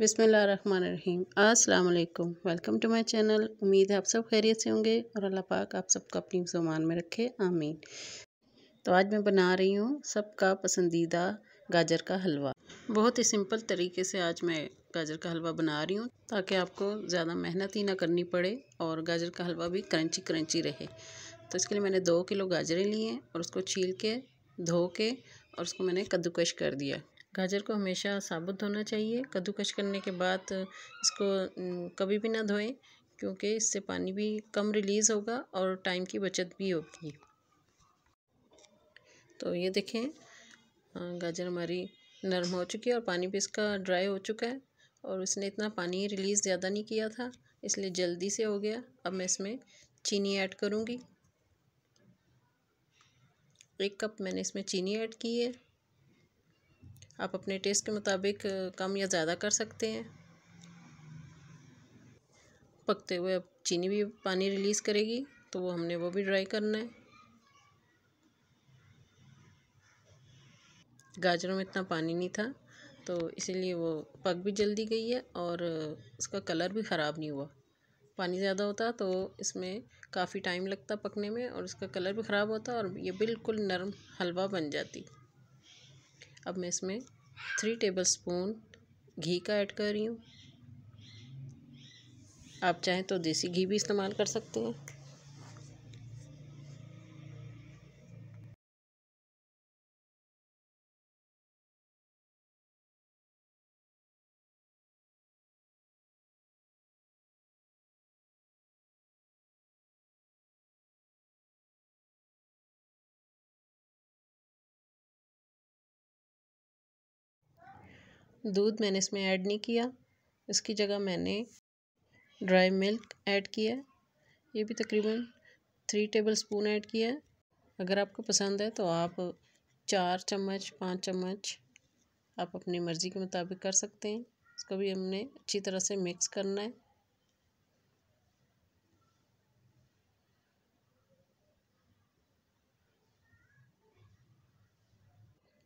बिसमीम अस्सलाम welcome to my channel उम्मीद है आप सब खैरियत से होंगे और अल्लाह पाक आप सबको अपनी जुबान में रखे आमीन तो आज मैं बना रही हूँ सबका पसंदीदा गाजर का हलवा बहुत ही सिंपल तरीके से आज मैं गाजर का हलवा बना रही हूँ ताकि आपको ज़्यादा मेहनत ही ना करनी पड़े और गाजर का हलवा भी क्रंची क्रंची रहे तो इसके लिए मैंने दो किलो गाजरें ली हैं और उसको छील के धो के और उसको मैंने कद्दूकश कर दिया गाजर को हमेशा साबुत धोना चाहिए कद्दूकश करने के बाद इसको कभी भी ना धोएं क्योंकि इससे पानी भी कम रिलीज़ होगा और टाइम की बचत भी होगी तो ये देखें गाजर हमारी नरम हो चुकी है और पानी भी इसका ड्राई हो चुका है और उसने इतना पानी रिलीज़ ज़्यादा नहीं किया था इसलिए जल्दी से हो गया अब मैं इसमें चीनी ऐड करूँगी एक कप मैंने इसमें चीनी ऐड की है आप अपने टेस्ट के मुताबिक कम या ज़्यादा कर सकते हैं पकते हुए अब चीनी भी पानी रिलीज़ करेगी तो वो हमने वो भी ड्राई करना है गाजरों में इतना पानी नहीं था तो इसीलिए वो पक भी जल्दी गई है और उसका कलर भी ख़राब नहीं हुआ पानी ज़्यादा होता तो इसमें काफ़ी टाइम लगता पकने में और इसका कलर भी ख़राब होता और ये बिल्कुल नरम हलवा बन जाती अब मैं इसमें थ्री टेबल स्पून घी का ऐड कर रही हूँ आप चाहें तो देसी घी भी इस्तेमाल कर सकते हैं दूध मैंने इसमें ऐड नहीं किया इसकी जगह मैंने ड्राई मिल्क ऐड किया ये भी तकरीबन थ्री टेबल स्पून ऐड किया है अगर आपको पसंद है तो आप चार चम्मच पाँच चम्मच आप अपनी मर्ज़ी के मुताबिक कर सकते हैं इसको भी हमने अच्छी तरह से मिक्स करना है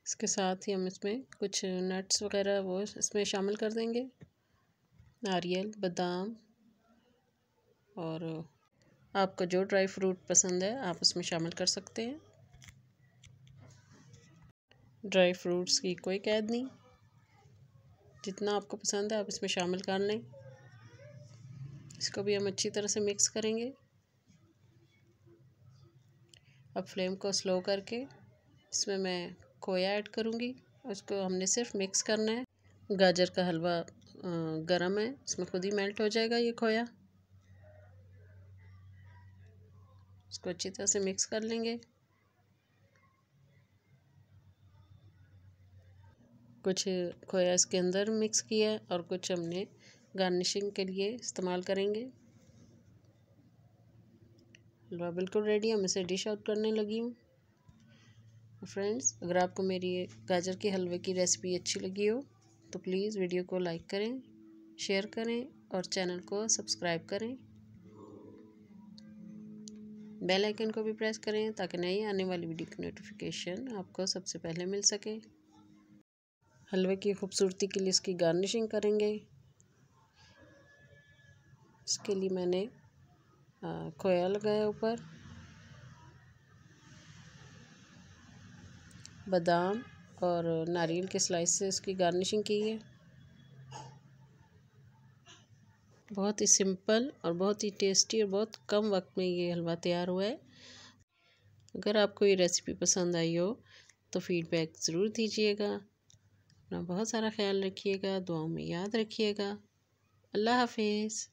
इसके साथ ही हम इसमें कुछ नट्स वगैरह वो इसमें शामिल कर देंगे नारियल बादाम और आपका जो ड्राई फ्रूट पसंद है आप उसमें शामिल कर सकते हैं ड्राई फ्रूट्स की कोई कैद नहीं जितना आपको पसंद है आप इसमें शामिल कर लें इसको भी हम अच्छी तरह से मिक्स करेंगे अब फ्लेम को स्लो करके इसमें मैं खोया ऐड करूँगी उसको हमने सिर्फ मिक्स करना है गाजर का हलवा गरम है इसमें खुद ही मेल्ट हो जाएगा ये खोया इसको अच्छी तरह से मिक्स कर लेंगे कुछ खोया इसके अंदर मिक्स किया है और कुछ हमने गार्निशिंग के लिए इस्तेमाल करेंगे हलवा बिल्कुल रेडी है मैं इसे डिश आउट करने लगी हूँ फ्रेंड्स अगर आपको मेरी गाजर के हलवे की रेसिपी अच्छी लगी हो तो प्लीज़ वीडियो को लाइक करें शेयर करें और चैनल को सब्सक्राइब करें बेल आइकन को भी प्रेस करें ताकि नई आने वाली वीडियो की नोटिफिकेशन आपको सबसे पहले मिल सके हलवे की खूबसूरती के लिए इसकी गार्निशिंग करेंगे इसके लिए मैंने खोया लगाया ऊपर बादाम और नारियल के स्लाइस से इसकी गार्निशिंग की है बहुत ही सिंपल और बहुत ही टेस्टी और बहुत कम वक्त में ये हलवा तैयार हुआ है अगर आपको ये रेसिपी पसंद आई हो तो फीडबैक ज़रूर दीजिएगा अपना बहुत सारा ख्याल रखिएगा दुआओं में याद रखिएगा अल्लाह हाफिज़